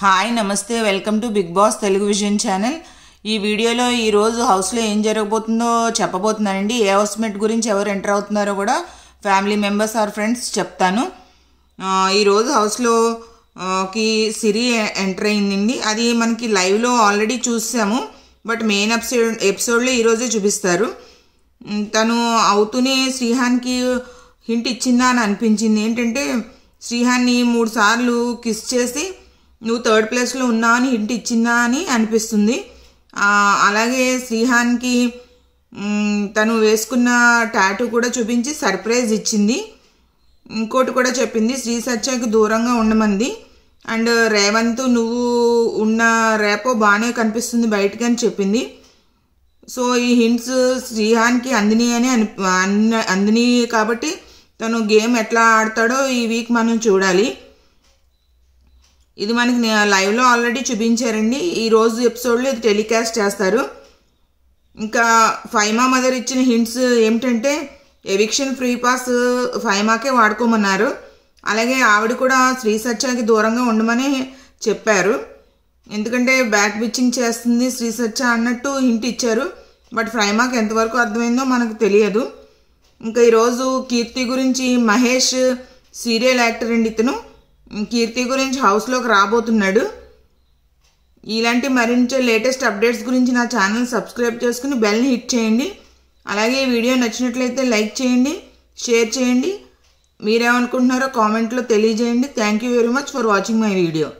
hi నమస్తే welcome to Bigg Boss Telugu vision channel ఈ వీడియోలో ఈరోజు హౌస్లో ఏం జరగబోతుందో చెప్పబోతున్నానండి ఏ హౌస్మేట్ గురించి ఎవరు ఎంటర్ అవుతున్నారో కూడా ఫ్యామిలీ మెంబర్స్ ఆర్ ఫ్రెండ్స్ చెప్తాను ఈరోజు హౌస్లోకి సిరి ఎంటర్ అయిందండి అది మనకి లైవ్లో ఆల్రెడీ చూసాము బట్ మెయిన్ ఎపిసోడ్ ఎపిసోడ్లో ఈరోజే చూపిస్తారు తను అవుతూనే శ్రీహాన్కి హింట్ ఇచ్చిందా అని అనిపించింది ఏంటంటే శ్రీహాన్ని మూడు సార్లు కిస్ చేసి నువ్వు థర్డ్ ప్లేస్లో ఉన్నావు అని హింట్ ఇచ్చిందా అని అనిపిస్తుంది అలాగే శ్రీహాన్కి తను వేసుకున్న టాటూ కూడా చూపించి సర్ప్రైజ్ ఇచ్చింది ఇంకోటి కూడా చెప్పింది శ్రీ సత్యకి దూరంగా ఉండమంది అండ్ రేవంత్ నువ్వు ఉన్న రేపో బాగానే కనిపిస్తుంది బయటకి అని చెప్పింది సో ఈ హింట్స్ శ్రీహాన్కి అందిని అని అని అందిని కాబట్టి తను గేమ్ ఎట్లా ఆడతాడో ఈ వీక్ మనం చూడాలి ఇది మనకి లైవ్లో ఆల్రెడీ చూపించారండి ఈరోజు ఎపిసోడ్లో ఇది టెలికాస్ట్ చేస్తారు ఇంకా ఫైమా మదర్ ఇచ్చిన హింట్స్ ఏమిటంటే ఎవిక్షన్ ఫ్రీ పాస్ ఫైమాకే వాడుకోమన్నారు అలాగే ఆవిడ కూడా శ్రీ సత్యానికి దూరంగా ఉండమని చెప్పారు ఎందుకంటే బ్యాక్ బిచ్చింగ్ చేస్తుంది శ్రీ సత్య అన్నట్టు హింట్ ఇచ్చారు బట్ ఫైమాకి ఎంతవరకు అర్థమైందో మనకు తెలియదు ఇంకా ఈరోజు కీర్తి గురించి మహేష్ సీరియల్ యాక్టర్ అండి ఇతను కీర్తి గురించి హౌస్లోకి రాబోతున్నాడు ఇలాంటి మరింత లేటెస్ట్ అప్డేట్స్ గురించి నా ఛానల్ సబ్స్క్రైబ్ చేసుకుని బెల్ని హిట్ చేయండి అలాగే ఈ వీడియో నచ్చినట్లయితే లైక్ చేయండి షేర్ చేయండి మీరేమనుకుంటున్నారో కామెంట్లో తెలియజేయండి thank you very much for watching my video